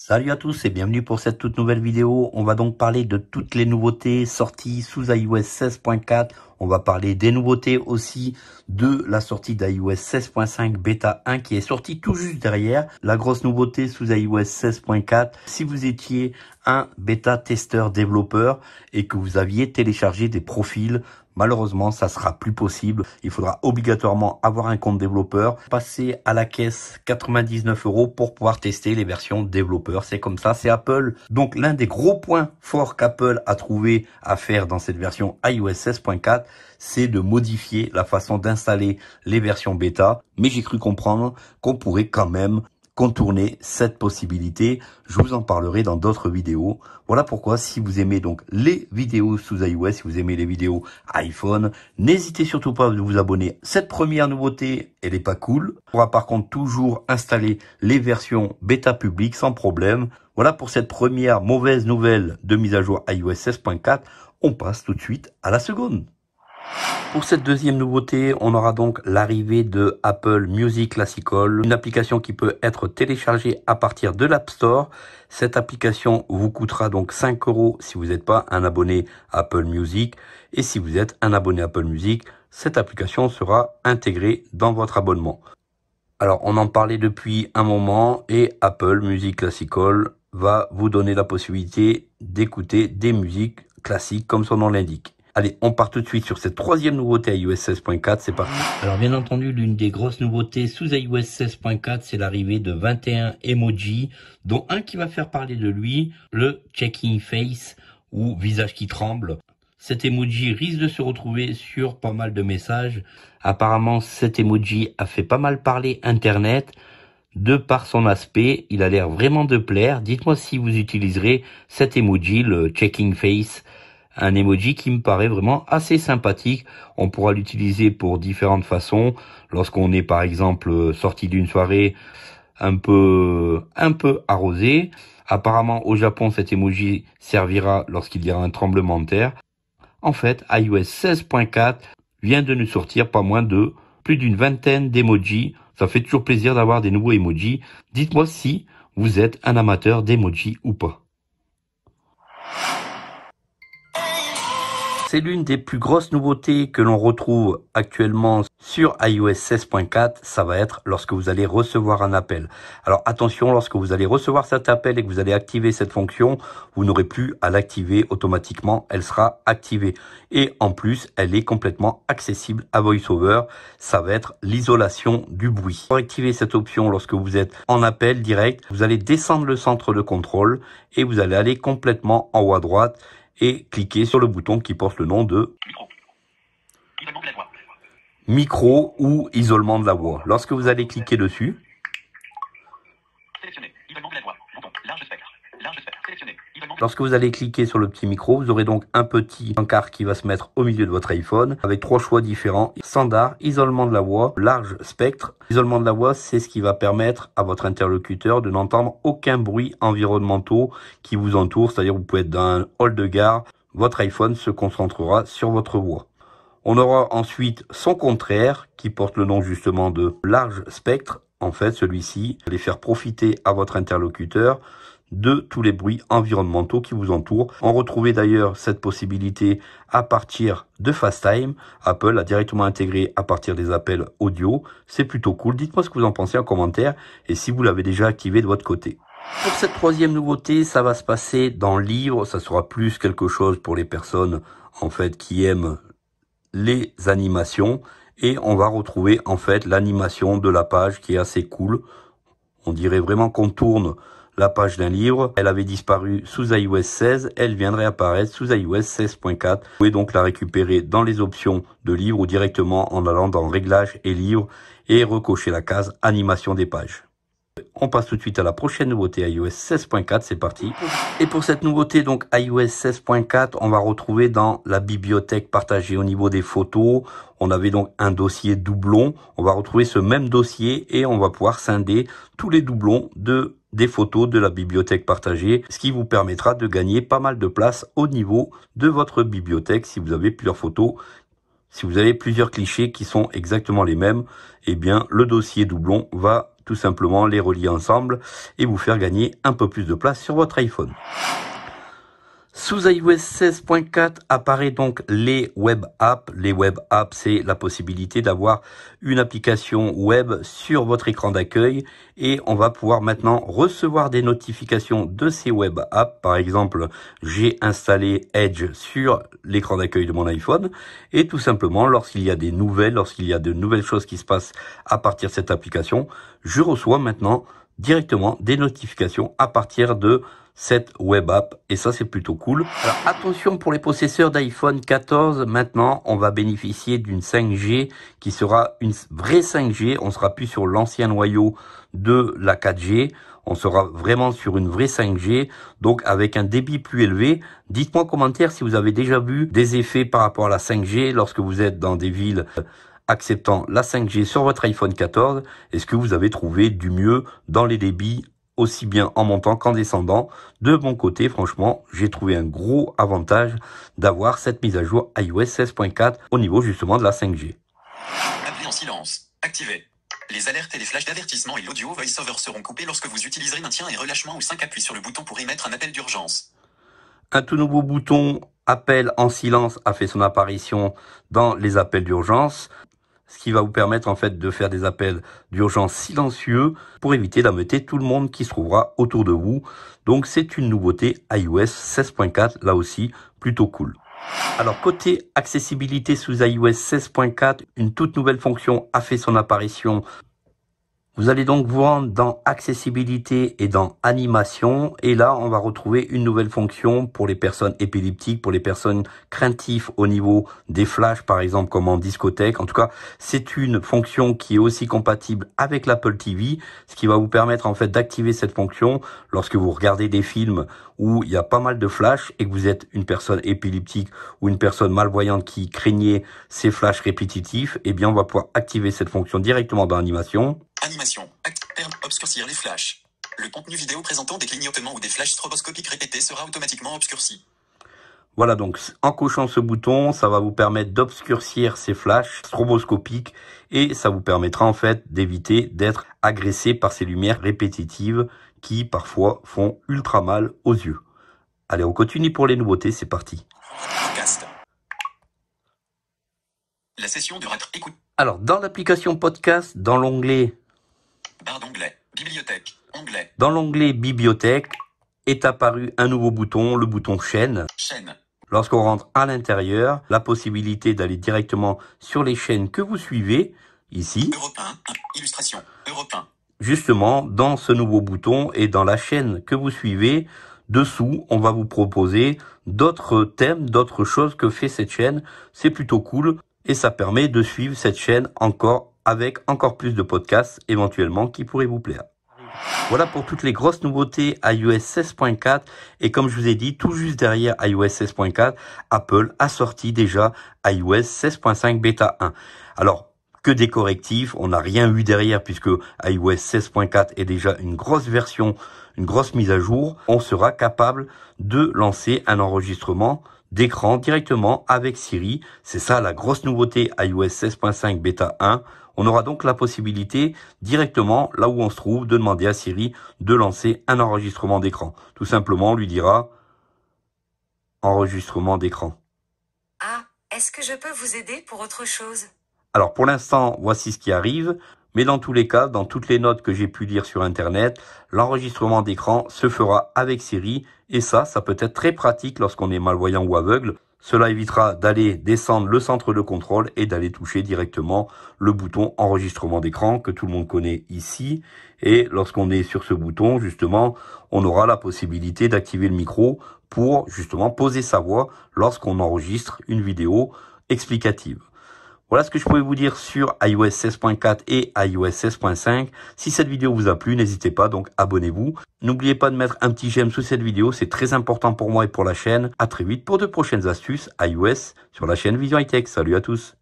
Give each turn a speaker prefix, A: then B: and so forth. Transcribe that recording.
A: Salut à tous et bienvenue pour cette toute nouvelle vidéo. On va donc parler de toutes les nouveautés sorties sous iOS 16.4. On va parler des nouveautés aussi de la sortie d'iOS 16.5 Beta 1 qui est sortie tout juste derrière. La grosse nouveauté sous iOS 16.4, si vous étiez un bêta Tester développeur et que vous aviez téléchargé des profils Malheureusement, ça sera plus possible. Il faudra obligatoirement avoir un compte développeur, passer à la caisse 99 euros pour pouvoir tester les versions développeurs. C'est comme ça, c'est Apple. Donc l'un des gros points forts qu'Apple a trouvé à faire dans cette version iOS 16.4, c'est de modifier la façon d'installer les versions bêta. Mais j'ai cru comprendre qu'on pourrait quand même contourner cette possibilité. Je vous en parlerai dans d'autres vidéos. Voilà pourquoi si vous aimez donc les vidéos sous iOS, si vous aimez les vidéos iPhone, n'hésitez surtout pas de vous abonner. Cette première nouveauté, elle n'est pas cool. On pourra par contre toujours installer les versions bêta publiques sans problème. Voilà pour cette première mauvaise nouvelle de mise à jour iOS 16.4. On passe tout de suite à la seconde. Pour cette deuxième nouveauté, on aura donc l'arrivée de Apple Music Classical, une application qui peut être téléchargée à partir de l'App Store. Cette application vous coûtera donc 5 euros si vous n'êtes pas un abonné Apple Music. Et si vous êtes un abonné Apple Music, cette application sera intégrée dans votre abonnement. Alors on en parlait depuis un moment et Apple Music Classical va vous donner la possibilité d'écouter des musiques classiques comme son nom l'indique. Allez, on part tout de suite sur cette troisième nouveauté iOS 16.4, c'est parti. Alors bien entendu, l'une des grosses nouveautés sous iOS 16.4, c'est l'arrivée de 21 emojis, dont un qui va faire parler de lui, le checking face ou visage qui tremble. Cet emoji risque de se retrouver sur pas mal de messages. Apparemment, cet emoji a fait pas mal parler Internet. De par son aspect, il a l'air vraiment de plaire. Dites-moi si vous utiliserez cet emoji, le checking face, un emoji qui me paraît vraiment assez sympathique. On pourra l'utiliser pour différentes façons. Lorsqu'on est par exemple sorti d'une soirée un peu, un peu arrosé Apparemment au Japon, cet emoji servira lorsqu'il y aura un tremblement de terre. En fait, iOS 16.4 vient de nous sortir pas moins de plus d'une vingtaine d'emojis. Ça fait toujours plaisir d'avoir des nouveaux emojis. Dites-moi si vous êtes un amateur d'emojis ou pas. C'est l'une des plus grosses nouveautés que l'on retrouve actuellement sur iOS 16.4. Ça va être lorsque vous allez recevoir un appel. Alors attention, lorsque vous allez recevoir cet appel et que vous allez activer cette fonction, vous n'aurez plus à l'activer automatiquement. Elle sera activée. Et en plus, elle est complètement accessible à VoiceOver. Ça va être l'isolation du bruit. Pour activer cette option lorsque vous êtes en appel direct, vous allez descendre le centre de contrôle et vous allez aller complètement en haut à droite et cliquez sur le bouton qui porte le nom de micro ou isolement de la voix. Lorsque vous allez cliquer dessus, Lorsque vous allez cliquer sur le petit micro, vous aurez donc un petit encart qui va se mettre au milieu de votre iPhone avec trois choix différents. Standard, isolement de la voix, large spectre. Isolement de la voix, c'est ce qui va permettre à votre interlocuteur de n'entendre aucun bruit environnementaux qui vous entoure. C'est-à-dire vous pouvez être dans un hall de gare, votre iPhone se concentrera sur votre voix. On aura ensuite son contraire qui porte le nom justement de large spectre. En fait, celui-ci, allez faire profiter à votre interlocuteur de tous les bruits environnementaux qui vous entourent. On retrouvait d'ailleurs cette possibilité à partir de FaceTime. Apple a directement intégré à partir des appels audio. C'est plutôt cool. Dites-moi ce que vous en pensez en commentaire et si vous l'avez déjà activé de votre côté. Pour cette troisième nouveauté, ça va se passer dans le livre. Ça sera plus quelque chose pour les personnes en fait qui aiment les animations et on va retrouver en fait l'animation de la page qui est assez cool. On dirait vraiment qu'on tourne la page d'un livre. Elle avait disparu sous iOS 16, elle viendrait apparaître sous iOS 16.4. Vous pouvez donc la récupérer dans les options de livre ou directement en allant dans Réglages et livres et recocher la case Animation des pages. On passe tout de suite à la prochaine nouveauté iOS 16.4, c'est parti. Et pour cette nouveauté, donc iOS 16.4, on va retrouver dans la bibliothèque partagée au niveau des photos, on avait donc un dossier doublon, on va retrouver ce même dossier et on va pouvoir scinder tous les doublons de des photos de la bibliothèque partagée, ce qui vous permettra de gagner pas mal de place au niveau de votre bibliothèque si vous avez plusieurs photos si vous avez plusieurs clichés qui sont exactement les mêmes, eh bien le dossier doublon va tout simplement les relier ensemble et vous faire gagner un peu plus de place sur votre iPhone. Sous iOS 16.4 apparaît donc les web apps. Les web apps, c'est la possibilité d'avoir une application web sur votre écran d'accueil et on va pouvoir maintenant recevoir des notifications de ces web apps. Par exemple, j'ai installé Edge sur l'écran d'accueil de mon iPhone et tout simplement, lorsqu'il y a des nouvelles, lorsqu'il y a de nouvelles choses qui se passent à partir de cette application, je reçois maintenant directement des notifications à partir de cette web app et ça c'est plutôt cool. attention pour les possesseurs d'iPhone 14, maintenant on va bénéficier d'une 5G qui sera une vraie 5G, on sera plus sur l'ancien noyau de la 4G, on sera vraiment sur une vraie 5G, donc avec un débit plus élevé. Dites-moi en commentaire si vous avez déjà vu des effets par rapport à la 5G lorsque vous êtes dans des villes acceptant la 5G sur votre iPhone 14 est ce que vous avez trouvé du mieux dans les débits aussi bien en montant qu'en descendant. De mon côté, franchement, j'ai trouvé un gros avantage d'avoir cette mise à jour iOS 16.4 au niveau justement de la 5G. Appelez en silence. Activé. Les alertes et les flashs d'avertissement et l'audio voice-over seront coupés lorsque vous utiliserez maintien et relâchement ou 5 appuis sur le bouton pour émettre un appel d'urgence. Un tout nouveau bouton appel en silence a fait son apparition dans les appels d'urgence ce qui va vous permettre en fait de faire des appels d'urgence silencieux pour éviter d'améter tout le monde qui se trouvera autour de vous. Donc c'est une nouveauté iOS 16.4, là aussi plutôt cool. Alors côté accessibilité sous iOS 16.4, une toute nouvelle fonction a fait son apparition vous allez donc vous rendre dans accessibilité et dans animation. Et là, on va retrouver une nouvelle fonction pour les personnes épileptiques, pour les personnes craintives au niveau des flashs, par exemple, comme en discothèque. En tout cas, c'est une fonction qui est aussi compatible avec l'Apple TV, ce qui va vous permettre, en fait, d'activer cette fonction lorsque vous regardez des films où il y a pas mal de flashs et que vous êtes une personne épileptique ou une personne malvoyante qui craignait ces flashs répétitifs. Eh bien, on va pouvoir activer cette fonction directement dans Animation. Animation. Obscurcir les flashs. Le contenu vidéo présentant des clignotements ou des flashs stroboscopiques répétés sera automatiquement obscurci. Voilà donc en cochant ce bouton, ça va vous permettre d'obscurcir ces flashs stroboscopiques et ça vous permettra en fait d'éviter d'être agressé par ces lumières répétitives qui parfois font ultra mal aux yeux. Allez, on continue pour les nouveautés, c'est parti. La session Alors dans l'application podcast, dans l'onglet Barre d'onglet. Bibliothèque. Dans l'onglet Bibliothèque est apparu un nouveau bouton, le bouton Chaîne. Chaîne. Lorsqu'on rentre à l'intérieur, la possibilité d'aller directement sur les chaînes que vous suivez, ici. illustration, Europe Justement, dans ce nouveau bouton et dans la chaîne que vous suivez, dessous, on va vous proposer d'autres thèmes, d'autres choses que fait cette chaîne. C'est plutôt cool et ça permet de suivre cette chaîne encore avec encore plus de podcasts éventuellement qui pourraient vous plaire. Voilà pour toutes les grosses nouveautés iOS 16.4 et comme je vous ai dit, tout juste derrière iOS 16.4, Apple a sorti déjà iOS 16.5 bêta 1. Alors, que des correctifs, on n'a rien eu derrière puisque iOS 16.4 est déjà une grosse version, une grosse mise à jour, on sera capable de lancer un enregistrement d'écran directement avec Siri. C'est ça la grosse nouveauté iOS 16.5 Beta 1. On aura donc la possibilité directement là où on se trouve de demander à Siri de lancer un enregistrement d'écran. Tout simplement, on lui dira enregistrement d'écran. Ah, est-ce que je peux vous aider pour autre chose Alors pour l'instant, voici ce qui arrive. Mais dans tous les cas, dans toutes les notes que j'ai pu lire sur Internet, l'enregistrement d'écran se fera avec Siri et ça, ça peut être très pratique lorsqu'on est malvoyant ou aveugle. Cela évitera d'aller descendre le centre de contrôle et d'aller toucher directement le bouton enregistrement d'écran que tout le monde connaît ici. Et lorsqu'on est sur ce bouton, justement, on aura la possibilité d'activer le micro pour justement poser sa voix lorsqu'on enregistre une vidéo explicative. Voilà ce que je pouvais vous dire sur iOS 16.4 et iOS 16.5. Si cette vidéo vous a plu, n'hésitez pas, donc abonnez-vous. N'oubliez pas de mettre un petit j'aime sous cette vidéo, c'est très important pour moi et pour la chaîne. À très vite pour de prochaines astuces iOS sur la chaîne Vision ITX. Salut à tous